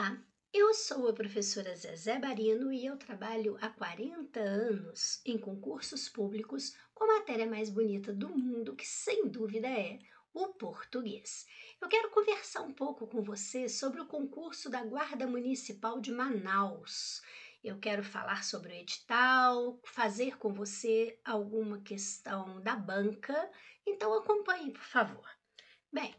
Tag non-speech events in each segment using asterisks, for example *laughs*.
Olá, eu sou a professora Zezé Barino e eu trabalho há 40 anos em concursos públicos com a matéria mais bonita do mundo, que sem dúvida é o português. Eu quero conversar um pouco com você sobre o concurso da Guarda Municipal de Manaus. Eu quero falar sobre o edital, fazer com você alguma questão da banca, então acompanhe, por favor. Bem,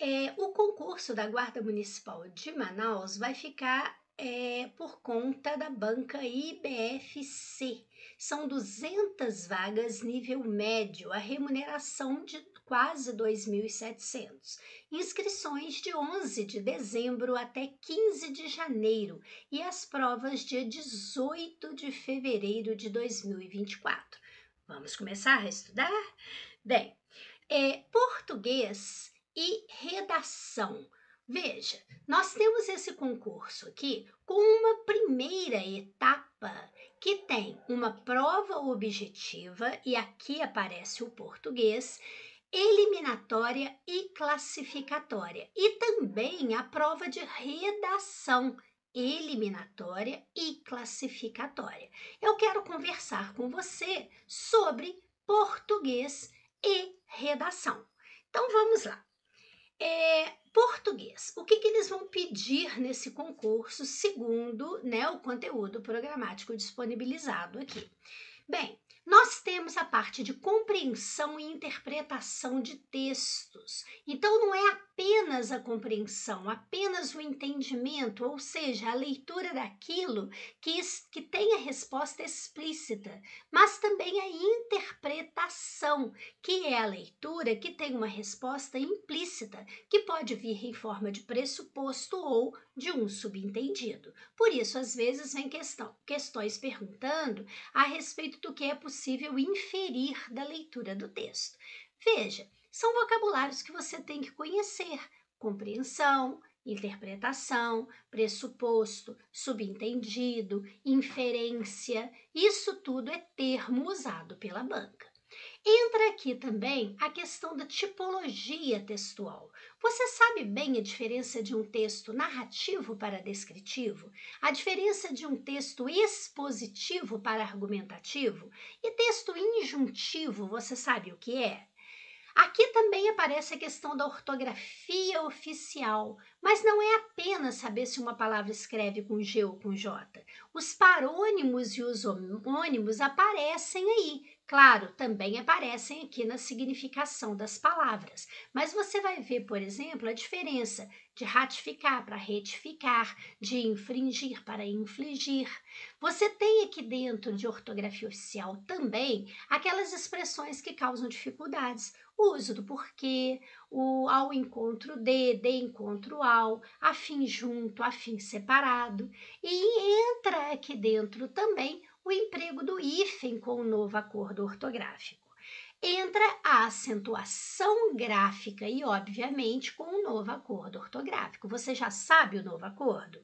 é, o concurso da Guarda Municipal de Manaus vai ficar é, por conta da banca IBFC. São 200 vagas nível médio, a remuneração de quase 2.700. Inscrições de 11 de dezembro até 15 de janeiro e as provas dia 18 de fevereiro de 2024. Vamos começar a estudar? Bem, é, português e redação. Veja, nós temos esse concurso aqui com uma primeira etapa que tem uma prova objetiva, e aqui aparece o português, eliminatória e classificatória, e também a prova de redação eliminatória e classificatória. Eu quero conversar com você sobre português e redação. Então vamos lá. É, português. O que, que eles vão pedir nesse concurso, segundo né, o conteúdo programático disponibilizado aqui? Bem, nós temos a parte de compreensão e interpretação de textos. Então, não é apenas a compreensão, apenas o entendimento, ou seja, a leitura daquilo que, que tem a resposta explícita, mas também a interpretação, que é a leitura que tem uma resposta implícita, que pode vir em forma de pressuposto ou de um subentendido. Por isso, às vezes, vem questão, questões perguntando a respeito do que é possível inferir da leitura do texto. Veja, são vocabulários que você tem que conhecer: compreensão, interpretação, pressuposto, subentendido, inferência. Isso tudo é termo usado pela banca. Entra aqui também a questão da tipologia textual. Você sabe bem a diferença de um texto narrativo para descritivo? A diferença de um texto expositivo para argumentativo? E texto injuntivo, você sabe o que é? Aqui também aparece a questão da ortografia oficial, mas não é apenas saber se uma palavra escreve com G ou com J. Os parônimos e os homônimos aparecem aí, Claro, também aparecem aqui na significação das palavras, mas você vai ver, por exemplo, a diferença de ratificar para retificar, de infringir para infligir. Você tem aqui dentro de ortografia oficial também aquelas expressões que causam dificuldades, o uso do porquê, o ao encontro de, de encontro ao, afim junto, afim separado. E entra aqui dentro também o emprego do hífen com o novo acordo ortográfico. Entra a acentuação gráfica e, obviamente, com o novo acordo ortográfico. Você já sabe o novo acordo?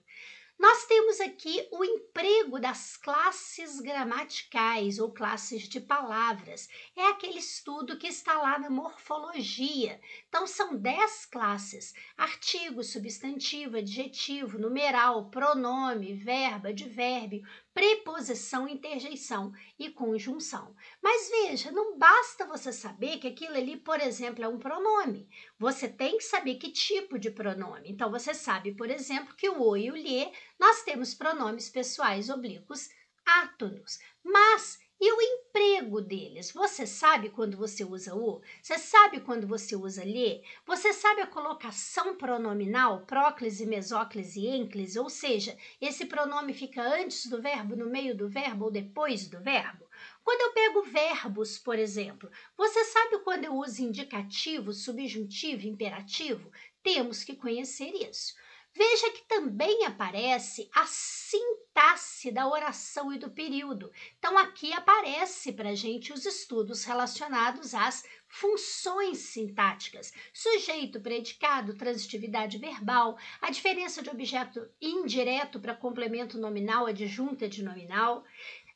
Nós temos aqui o emprego das classes gramaticais ou classes de palavras. É aquele estudo que está lá na morfologia. Então, são dez classes: artigo, substantivo, adjetivo, numeral, pronome, verbo, advérbio, preposição, interjeição e conjunção. Mas veja, não basta você saber que aquilo ali, por exemplo, é um pronome. Você tem que saber que tipo de pronome. Então, você sabe, por exemplo, que o o e o lhe, nós temos pronomes pessoais oblíquos átonos. Mas e o emprego deles? Você sabe quando você usa o? Você sabe quando você usa lhe? Você sabe a colocação pronominal, próclise, mesóclise, ênclise? Ou seja, esse pronome fica antes do verbo, no meio do verbo ou depois do verbo? Quando eu pego verbos, por exemplo, você sabe quando eu uso indicativo, subjuntivo, imperativo? Temos que conhecer isso. Veja que também aparece a sintaxe da oração e do período. Então, aqui aparece para gente os estudos relacionados às funções sintáticas: sujeito, predicado, transitividade verbal, a diferença de objeto indireto para complemento nominal, adjunta de nominal.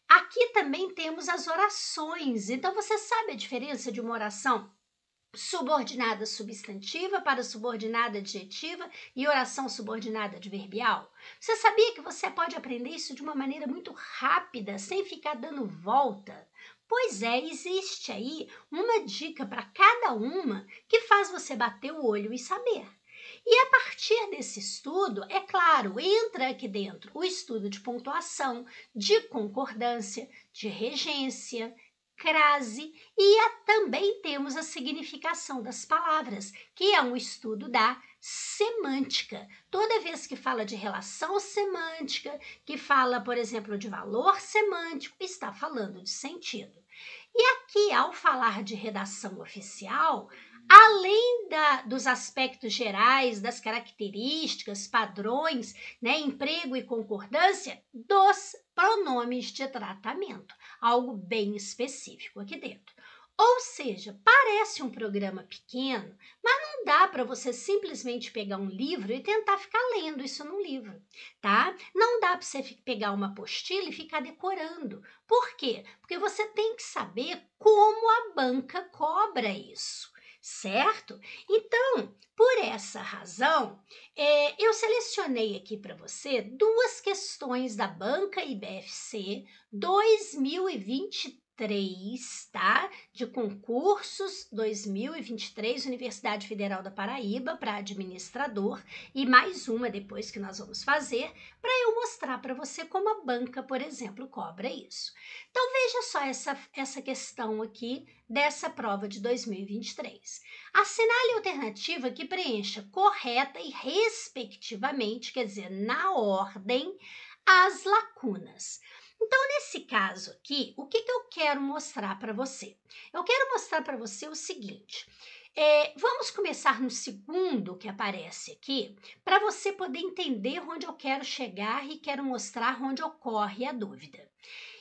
Aqui também temos as orações. Então, você sabe a diferença de uma oração subordinada substantiva para subordinada adjetiva e oração subordinada adverbial? Você sabia que você pode aprender isso de uma maneira muito rápida, sem ficar dando volta? Pois é, existe aí uma dica para cada uma que faz você bater o olho e saber. E a partir desse estudo, é claro, entra aqui dentro o estudo de pontuação, de concordância, de regência, crase e a, também temos a significação das palavras, que é um estudo da semântica. Toda vez que fala de relação semântica, que fala, por exemplo, de valor semântico, está falando de sentido. E aqui, ao falar de redação oficial, além da, dos aspectos gerais, das características, padrões, né, emprego e concordância, dos pronomes de tratamento algo bem específico aqui dentro. Ou seja, parece um programa pequeno, mas não dá para você simplesmente pegar um livro e tentar ficar lendo isso num livro, tá? Não dá para você pegar uma apostila e ficar decorando. Por quê? Porque você tem que saber como a banca cobra isso certo? Então, por essa razão, é, eu selecionei aqui para você duas questões da Banca IBFC 2023 3, tá? De concursos 2023, Universidade Federal da Paraíba, para administrador, e mais uma depois que nós vamos fazer, para eu mostrar para você como a banca, por exemplo, cobra isso. Então veja só essa, essa questão aqui dessa prova de 2023. Assinale a alternativa que preencha correta e respectivamente, quer dizer, na ordem, as lacunas. Então, nesse caso aqui, o que, que eu quero mostrar para você? Eu quero mostrar para você o seguinte. É, vamos começar no segundo que aparece aqui, para você poder entender onde eu quero chegar e quero mostrar onde ocorre a dúvida.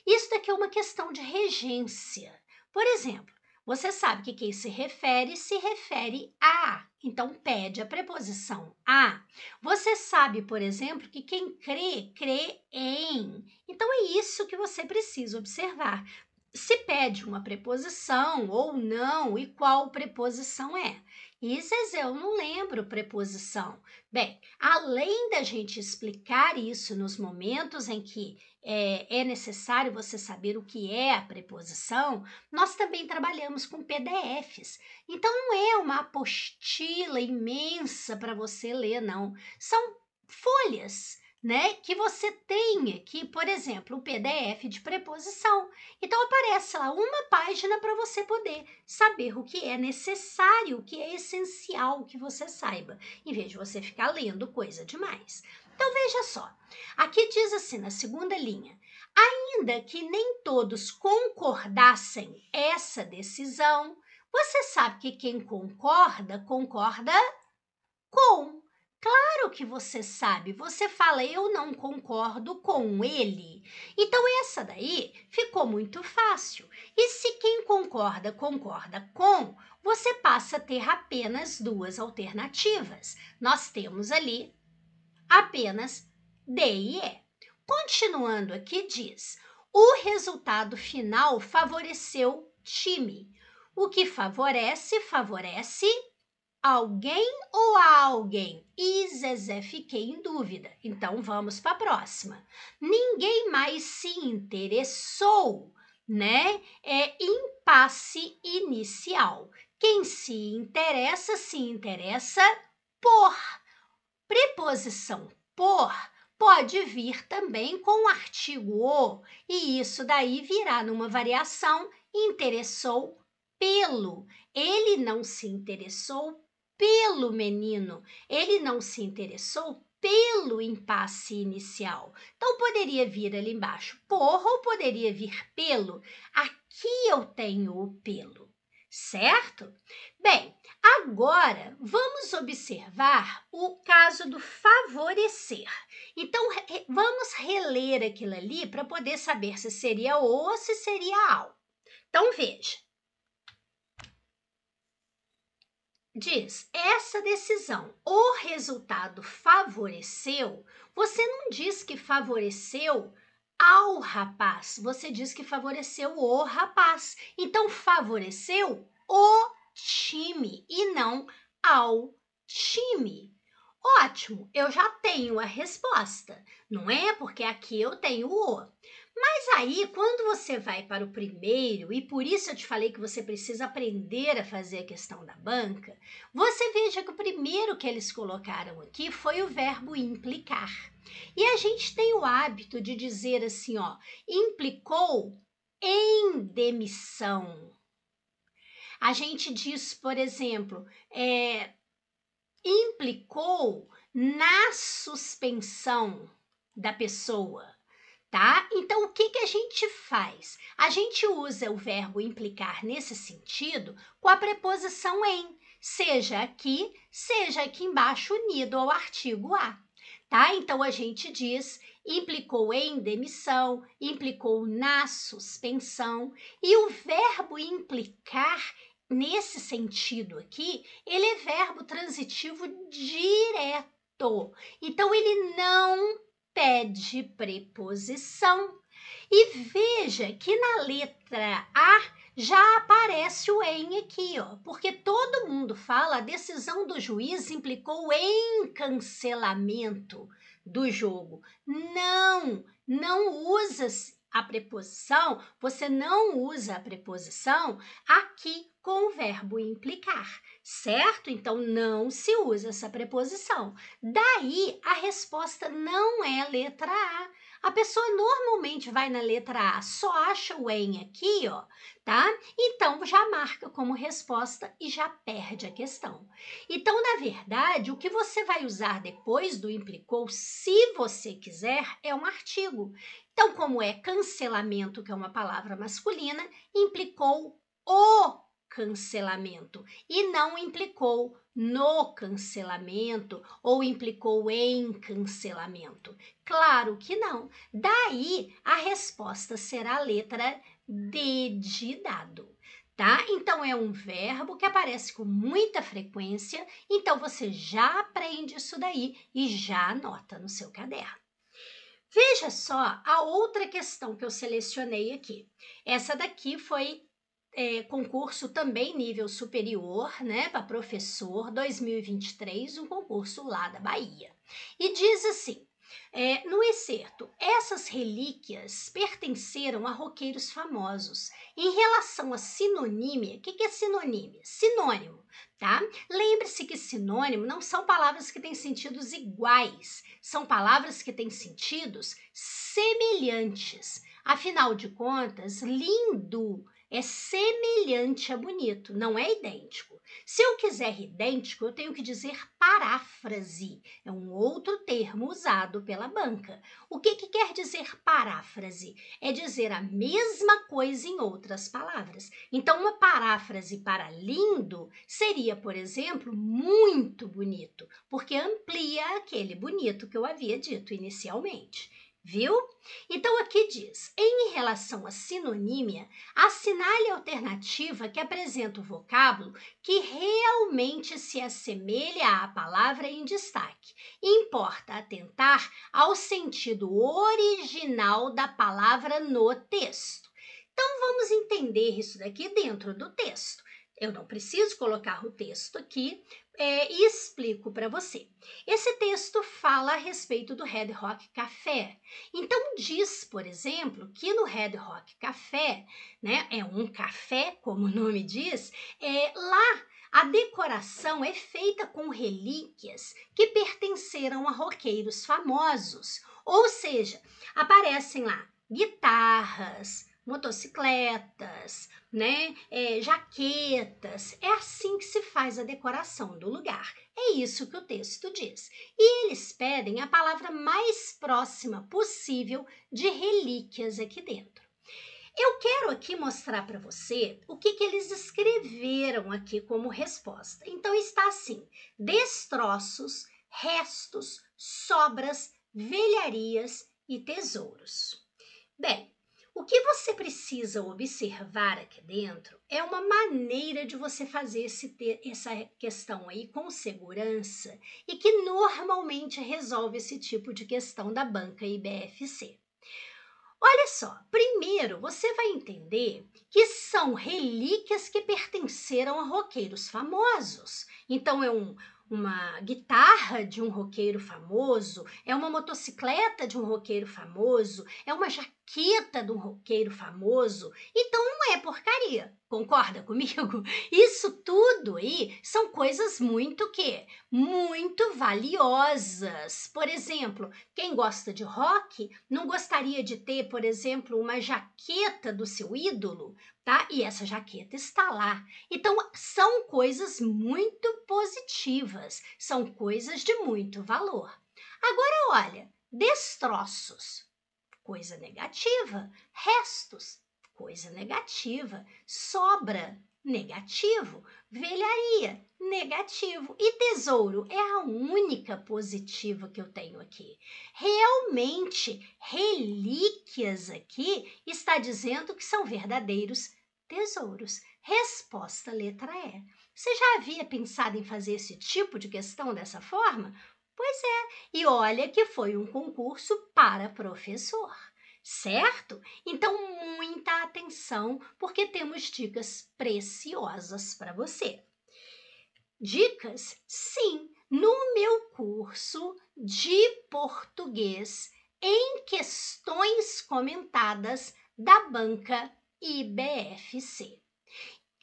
Isso daqui é uma questão de regência. Por exemplo, você sabe que quem se refere se refere a, então pede a preposição a. Você sabe, por exemplo, que quem crê, crê em. Então é isso que você precisa observar. Se pede uma preposição ou não e qual preposição é. E eu não lembro preposição. Bem, além da gente explicar isso nos momentos em que é, é necessário você saber o que é a preposição, nós também trabalhamos com PDFs. Então não é uma apostila imensa para você ler, não. São folhas né? Que você tenha aqui, por exemplo, o PDF de preposição. Então aparece lá uma página para você poder saber o que é necessário, o que é essencial que você saiba, em vez de você ficar lendo coisa demais. Então veja só. Aqui diz assim na segunda linha: ainda que nem todos concordassem essa decisão, você sabe que quem concorda concorda com Claro que você sabe, você fala eu não concordo com ele. Então essa daí ficou muito fácil. E se quem concorda concorda com, você passa a ter apenas duas alternativas. Nós temos ali apenas D e E. Continuando aqui diz: o resultado final favoreceu time. O que favorece favorece Alguém ou alguém? E Zezé fiquei em dúvida. Então vamos para a próxima. Ninguém mais se interessou, né? É impasse inicial. Quem se interessa, se interessa por. Preposição por pode vir também com o artigo o, e isso daí virá numa variação interessou pelo. Ele não se interessou pelo menino, ele não se interessou pelo impasse inicial. Então poderia vir ali embaixo por ou poderia vir pelo. Aqui eu tenho o pelo, certo? Bem, agora vamos observar o caso do favorecer. Então re vamos reler aquilo ali para poder saber se seria o ou se seria ao. Então veja. diz essa decisão o resultado favoreceu, você não diz que favoreceu ao rapaz, você diz que favoreceu o rapaz. Então favoreceu o time e não ao time. Ótimo, eu já tenho a resposta, não é? Porque aqui eu tenho o. Mas aí, quando você vai para o primeiro, e por isso eu te falei que você precisa aprender a fazer a questão da banca, você veja que o primeiro que eles colocaram aqui foi o verbo implicar. E a gente tem o hábito de dizer assim, ó, implicou em demissão. A gente diz, por exemplo, é, implicou na suspensão da pessoa tá? Então o que que a gente faz? A gente usa o verbo implicar nesse sentido com a preposição em, seja aqui, seja aqui embaixo unido ao artigo a, tá? Então a gente diz implicou em demissão, implicou na suspensão e o verbo implicar nesse sentido aqui, ele é verbo transitivo direto. Então ele não pede preposição. E veja que na letra A já aparece o em aqui, ó, porque todo mundo fala a decisão do juiz implicou em cancelamento do jogo. Não, não usa a preposição, você não usa a preposição aqui com o verbo implicar, certo? Então não se usa essa preposição. Daí a resposta não é letra A. A pessoa normalmente vai na letra A, só acha o em aqui, ó, tá? Então já marca como resposta e já perde a questão. Então, na verdade, o que você vai usar depois do implicou, se você quiser, é um artigo. Então, como é cancelamento, que é uma palavra masculina, implicou o cancelamento e não implicou no cancelamento ou implicou em cancelamento. Claro que não. Daí a resposta será a letra D de dado. Tá? Então é um verbo que aparece com muita frequência, então você já aprende isso daí e já anota no seu caderno. Veja só a outra questão que eu selecionei aqui. Essa daqui foi é, concurso também nível superior, né, para professor 2023, um concurso lá da Bahia. E diz assim: é, no excerto, essas relíquias pertenceram a roqueiros famosos. Em relação à sinonímia, o que, que é sinonímia? Sinônimo, tá? Lembre-se que sinônimo não são palavras que têm sentidos iguais, são palavras que têm sentidos semelhantes. Afinal de contas, lindo é semelhante a bonito, não é idêntico. Se eu quiser idêntico, eu tenho que dizer paráfrase, é um outro termo usado pela banca. O que, que quer dizer paráfrase? É dizer a mesma coisa em outras palavras. Então, uma paráfrase para lindo seria, por exemplo, muito bonito, porque amplia aquele bonito que eu havia dito inicialmente viu? Então aqui diz: em relação à sinonímia, assinale a alternativa que apresenta o vocábulo que realmente se assemelha à palavra em destaque. Importa atentar ao sentido original da palavra no texto. Então vamos entender isso daqui dentro do texto. Eu não preciso colocar o texto aqui é, e explico para você. Esse texto fala a respeito do Red Rock Café. Então, diz, por exemplo, que no Red Rock Café, né, é um café, como o nome diz, é, lá a decoração é feita com relíquias que pertenceram a roqueiros famosos. Ou seja, aparecem lá guitarras, motocicletas, né, é, jaquetas. É assim que se faz a decoração do lugar. É isso que o texto diz. E eles pedem a palavra mais próxima possível de relíquias aqui dentro. Eu quero aqui mostrar para você o que, que eles escreveram aqui como resposta. Então está assim: destroços, restos, sobras, velharias e tesouros. Bem, o que você precisa observar aqui dentro é uma maneira de você fazer esse essa questão aí com segurança e que normalmente resolve esse tipo de questão da banca IBFC. Olha só, primeiro você vai entender que são relíquias que pertenceram a roqueiros famosos. Então é um uma guitarra de um roqueiro famoso, é uma motocicleta de um roqueiro famoso, é uma jaqueta de um roqueiro famoso. Então é porcaria. Concorda comigo? *laughs* Isso tudo aí são coisas muito que muito valiosas. Por exemplo, quem gosta de rock não gostaria de ter, por exemplo, uma jaqueta do seu ídolo, tá? E essa jaqueta está lá. Então, são coisas muito positivas, são coisas de muito valor. Agora olha, destroços, coisa negativa, restos coisa negativa. Sobra, negativo. Velharia, negativo. E tesouro é a única positiva que eu tenho aqui. Realmente, relíquias aqui está dizendo que são verdadeiros tesouros. Resposta letra E. Você já havia pensado em fazer esse tipo de questão dessa forma? Pois é, e olha que foi um concurso para professor certo? Então, muita atenção, porque temos dicas preciosas para você. Dicas? Sim, no meu curso de português em questões comentadas da banca IBFC.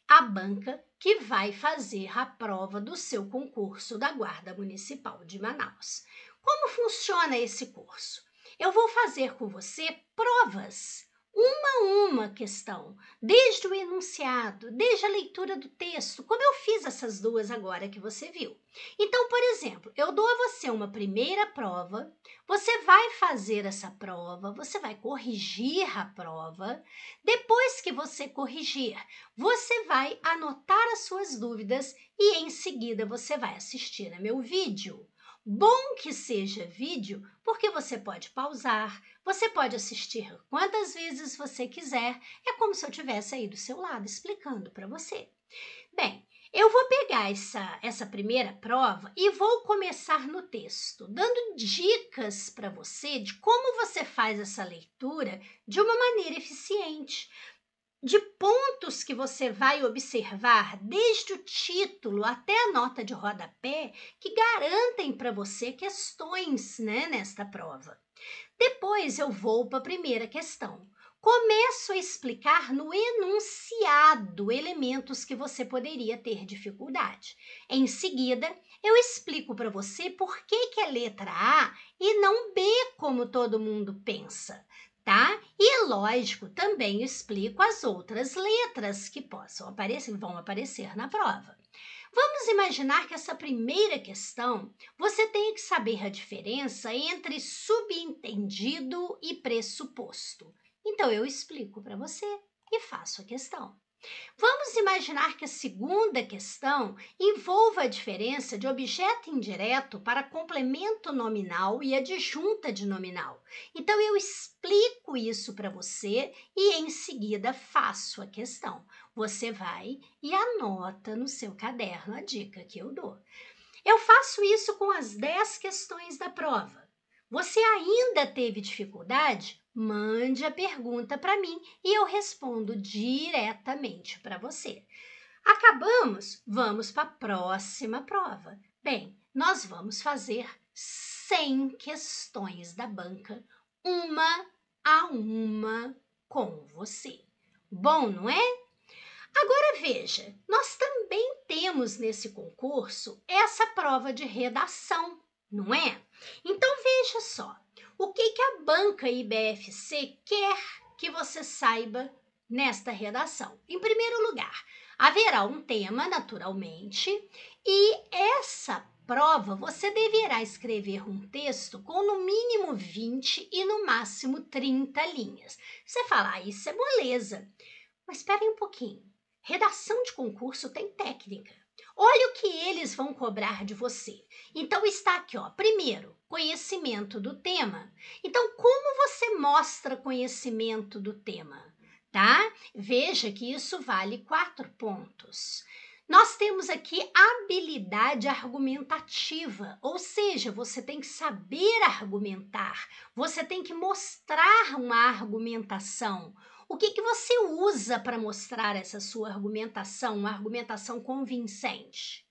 A banca que vai fazer a prova do seu concurso da Guarda Municipal de Manaus. Como funciona esse curso? eu vou fazer com você provas, uma a uma questão, desde o enunciado, desde a leitura do texto, como eu fiz essas duas agora que você viu. Então, por exemplo, eu dou a você uma primeira prova, você vai fazer essa prova, você vai corrigir a prova. Depois que você corrigir, você vai anotar as suas dúvidas e em seguida você vai assistir a meu vídeo. Bom que seja vídeo, porque você pode pausar, você pode assistir quantas vezes você quiser, é como se eu tivesse aí do seu lado explicando para você. Bem, eu vou pegar essa, essa primeira prova e vou começar no texto, dando dicas para você de como você faz essa leitura de uma maneira eficiente, de pontos que você vai observar, desde o título até a nota de rodapé, que garantem para você questões né, nesta prova. Depois eu vou para a primeira questão. Começo a explicar no enunciado elementos que você poderia ter dificuldade. Em seguida, eu explico para você por que, que é letra A e não B, como todo mundo pensa tá? E e, lógico, também explico as outras letras que possam aparecer, vão aparecer na prova. Vamos imaginar que essa primeira questão você tenha que saber a diferença entre subentendido e pressuposto. Então eu explico para você e faço a questão. Vamos imaginar que a segunda questão envolva a diferença de objeto indireto para complemento nominal e adjunta de nominal. Então, eu explico isso para você e em seguida faço a questão. Você vai e anota no seu caderno a dica que eu dou. Eu faço isso com as 10 questões da prova. Você ainda teve dificuldade? Mande a pergunta para mim e eu respondo diretamente para você. Acabamos? Vamos para a próxima prova. Bem, nós vamos fazer 100 questões da banca, uma a uma com você. Bom, não é? Agora veja, nós também temos nesse concurso essa prova de redação, não é? Então veja só, o que, que a banca IBFC quer que você saiba nesta redação? Em primeiro lugar, haverá um tema, naturalmente, e essa prova você deverá escrever um texto com no mínimo 20 e no máximo 30 linhas. Você fala, ah, isso é moleza. Mas esperem um pouquinho. Redação de concurso tem técnica. Olha o que eles vão cobrar de você. Então está aqui, ó. Primeiro, conhecimento do tema. Então, como você mostra conhecimento do tema? Tá? Veja que isso vale quatro pontos. Nós temos aqui habilidade argumentativa, ou seja, você tem que saber argumentar, você tem que mostrar uma argumentação. O que, que você usa para mostrar essa sua argumentação, uma argumentação convincente?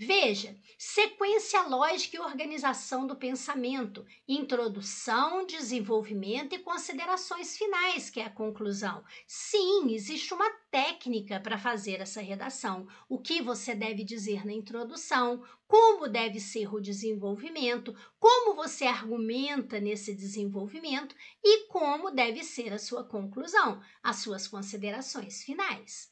Veja, sequência lógica e organização do pensamento, introdução, desenvolvimento e considerações finais, que é a conclusão. Sim, existe uma técnica para fazer essa redação. O que você deve dizer na introdução, como deve ser o desenvolvimento, como você argumenta nesse desenvolvimento e como deve ser a sua conclusão, as suas considerações finais.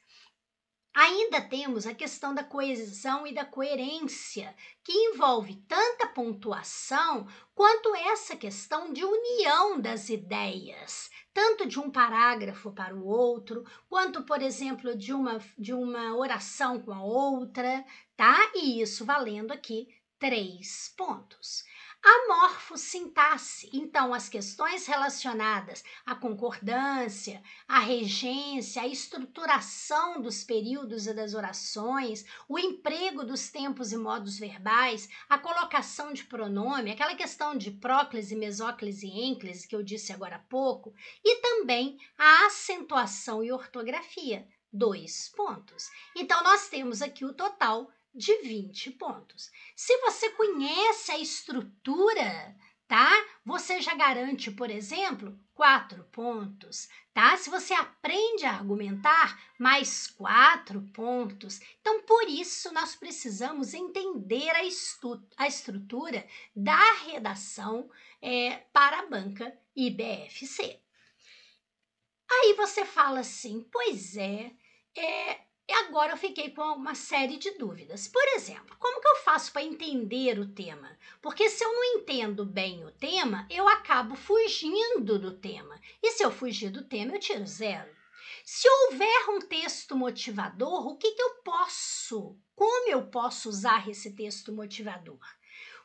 Ainda temos a questão da coesão e da coerência, que envolve tanta pontuação quanto essa questão de união das ideias, tanto de um parágrafo para o outro, quanto, por exemplo, de uma, de uma oração com a outra, tá? E isso valendo aqui três pontos. Amorfossintaxe. Então, as questões relacionadas à concordância, à regência, à estruturação dos períodos e das orações, o emprego dos tempos e modos verbais, a colocação de pronome, aquela questão de próclise, mesóclise e ênclise que eu disse agora há pouco, e também a acentuação e ortografia. Dois pontos. Então, nós temos aqui o total de 20 pontos. Se você conhece a estrutura, tá? Você já garante, por exemplo, 4 pontos, tá? Se você aprende a argumentar, mais 4 pontos. Então, por isso, nós precisamos entender a, a estrutura da redação é, para a banca IBFC. Aí você fala assim, pois é, é e agora eu fiquei com uma série de dúvidas. Por exemplo, como que eu faço para entender o tema? Porque se eu não entendo bem o tema, eu acabo fugindo do tema. E se eu fugir do tema, eu tiro zero. Se houver um texto motivador, o que, que eu posso? Como eu posso usar esse texto motivador?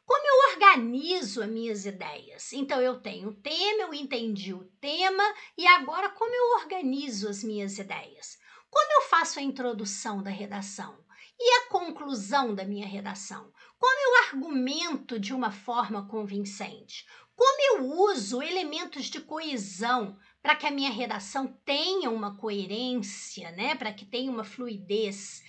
Como eu organizo as minhas ideias? Então, eu tenho o tema, eu entendi o tema, e agora como eu organizo as minhas ideias? Como eu faço a introdução da redação? E a conclusão da minha redação? Como eu argumento de uma forma convincente? Como eu uso elementos de coesão para que a minha redação tenha uma coerência, né? Para que tenha uma fluidez?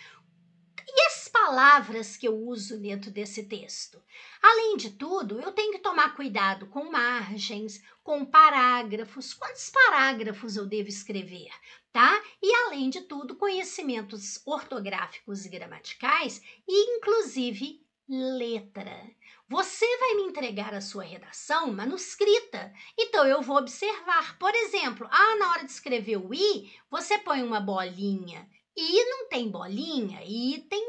E as palavras que eu uso dentro desse texto? Além de tudo, eu tenho que tomar cuidado com margens, com parágrafos. Quantos parágrafos eu devo escrever? tá? E além de tudo, conhecimentos ortográficos e gramaticais e inclusive letra. Você vai me entregar a sua redação manuscrita. Então eu vou observar, por exemplo, ah, na hora de escrever o i, você põe uma bolinha. I não tem bolinha, I tem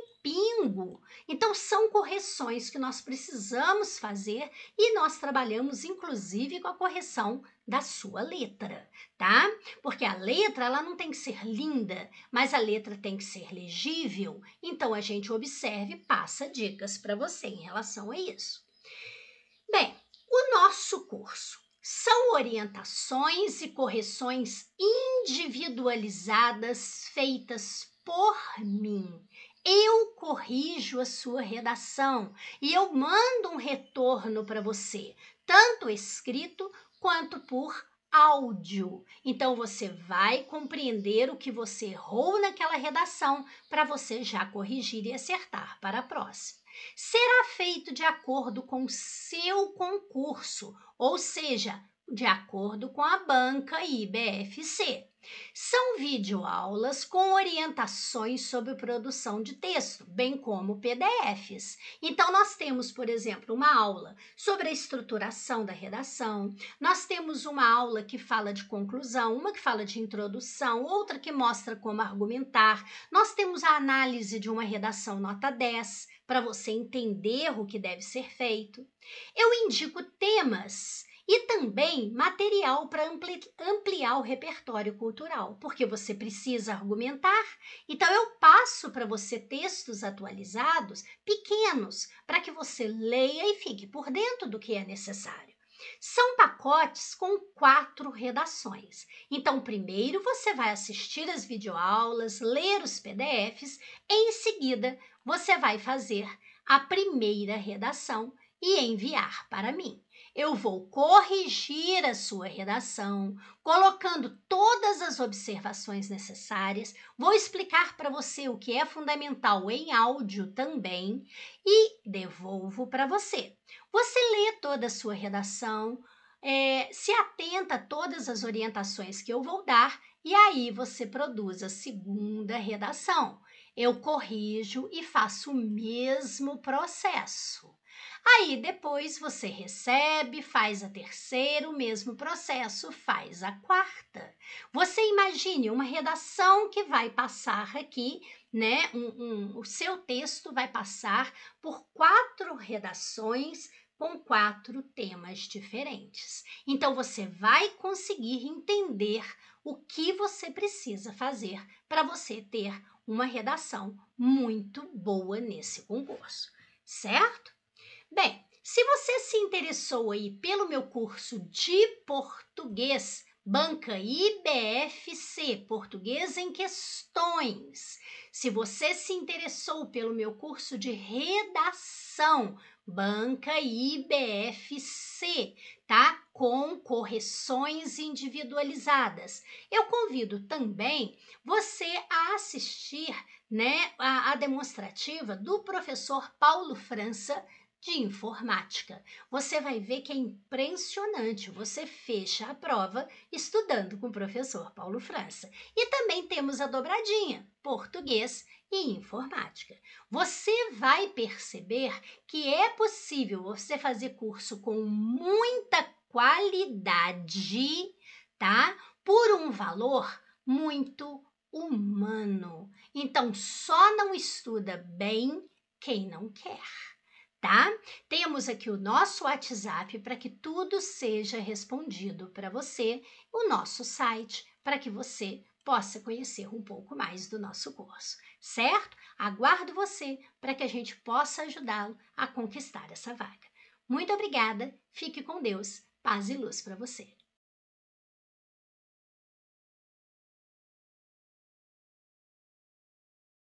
então, são correções que nós precisamos fazer e nós trabalhamos, inclusive, com a correção da sua letra, tá? Porque a letra, ela não tem que ser linda, mas a letra tem que ser legível. Então, a gente observe e passa dicas para você em relação a isso. Bem, o nosso curso são orientações e correções individualizadas feitas por mim eu corrijo a sua redação e eu mando um retorno para você, tanto escrito quanto por áudio. Então você vai compreender o que você errou naquela redação para você já corrigir e acertar para a próxima. Será feito de acordo com seu concurso, ou seja, de acordo com a banca IBFC. São videoaulas com orientações sobre produção de texto, bem como PDFs. Então, nós temos, por exemplo, uma aula sobre a estruturação da redação, nós temos uma aula que fala de conclusão, uma que fala de introdução, outra que mostra como argumentar, nós temos a análise de uma redação nota 10, para você entender o que deve ser feito. Eu indico temas e também material para ampli ampliar o repertório cultural, porque você precisa argumentar. Então eu passo para você textos atualizados, pequenos, para que você leia e fique por dentro do que é necessário. São pacotes com quatro redações. Então, primeiro você vai assistir as videoaulas, ler os PDFs, em seguida você vai fazer a primeira redação e enviar para mim. Eu vou corrigir a sua redação, colocando todas as observações necessárias, vou explicar para você o que é fundamental em áudio também e devolvo para você. Você lê toda a sua redação, é, se atenta a todas as orientações que eu vou dar e aí você produz a segunda redação. Eu corrijo e faço o mesmo processo. Aí depois você recebe, faz a terceira, o mesmo processo, faz a quarta. Você imagine uma redação que vai passar aqui, né? Um, um, o seu texto vai passar por quatro redações com quatro temas diferentes. Então você vai conseguir entender o que você precisa fazer para você ter uma redação muito boa nesse concurso, certo? Bem, se você se interessou aí pelo meu curso de português, Banca IBFC, Português em Questões. Se você se interessou pelo meu curso de redação, Banca IBFC, tá? Com correções individualizadas. Eu convido também você a assistir, né, a, a demonstrativa do professor Paulo França de informática. Você vai ver que é impressionante. Você fecha a prova estudando com o professor Paulo França. E também temos a dobradinha, português e informática. Você vai perceber que é possível você fazer curso com muita qualidade, tá? Por um valor muito humano. Então, só não estuda bem quem não quer tá? Temos aqui o nosso WhatsApp para que tudo seja respondido para você, o nosso site para que você possa conhecer um pouco mais do nosso curso, certo? Aguardo você para que a gente possa ajudá-lo a conquistar essa vaga. Muito obrigada, fique com Deus, paz e luz para você.